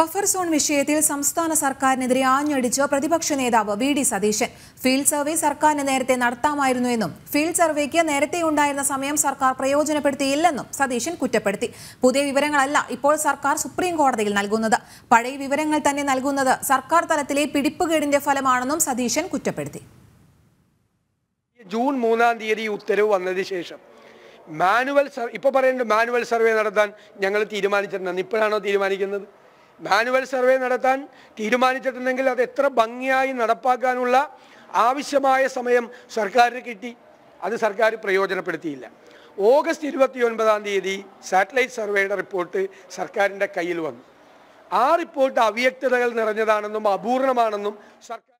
buffer zone വിഷയത്തിൽ സംസ്ഥാന സർക്കാരിനെതിരെ ആഞ്ഞടിച്ച് പ്രതിപക്ഷ നേതാവ് വി ഡി സതീശൻ ഫീൽഡ് സർവേ സർക്കാരിന് നേരത്തെ നടത്താമായിരുന്നു എന്നും ഫീൽഡ് സർവേക്ക് നേരത്തെ ഉണ്ടായിരുന്ന സമയം സർക്കാർ പ്രയോജനപ്പെടുത്തിയില്ലെന്നും സതീശൻ കുറ്റപ്പെടുത്തി പുതിയ വിവരങ്ങളല്ല ഇപ്പോൾ സർക്കാർ സുപ്രീം കോടതിയിൽ നൽകുന്നത് പഴയ വിവരങ്ങൾ തന്നെ നൽകുന്നത് സർക്കാർ തലത്തിലെ പിടിപ്പുകേടിന്റെ ഫലമാണെന്നും സതീശൻ കുറ്റപ്പെടുത്തി ജൂൺ മൂന്നാം തീയതി ഉത്തരവ് വന്നതിന് ശേഷം മാനുവൽ ഇപ്പോൾ പറയുന്നുണ്ട് മാനുവൽ സർവേ നടത്താൻ ഞങ്ങൾ തീരുമാനിച്ചിട്ടുണ്ടെന്ന് ഇപ്പോഴാണോ തീരുമാനിക്കുന്നത് മാനുവൽ സർവേ നടത്താൻ തീരുമാനിച്ചിട്ടുണ്ടെങ്കിൽ അത് എത്ര ഭംഗിയായി നടപ്പാക്കാനുള്ള ആവശ്യമായ സമയം സർക്കാരിന് കിട്ടി അത് സർക്കാർ പ്രയോജനപ്പെടുത്തിയില്ല ഓഗസ്റ്റ് ഇരുപത്തി ഒൻപതാം തീയതി സാറ്റലൈറ്റ് സർവേയുടെ റിപ്പോർട്ട് സർക്കാരിൻ്റെ കയ്യിൽ വന്നു ആ റിപ്പോർട്ട് അവ്യക്തതകൾ നിറഞ്ഞതാണെന്നും അപൂർണമാണെന്നും സർക്കാർ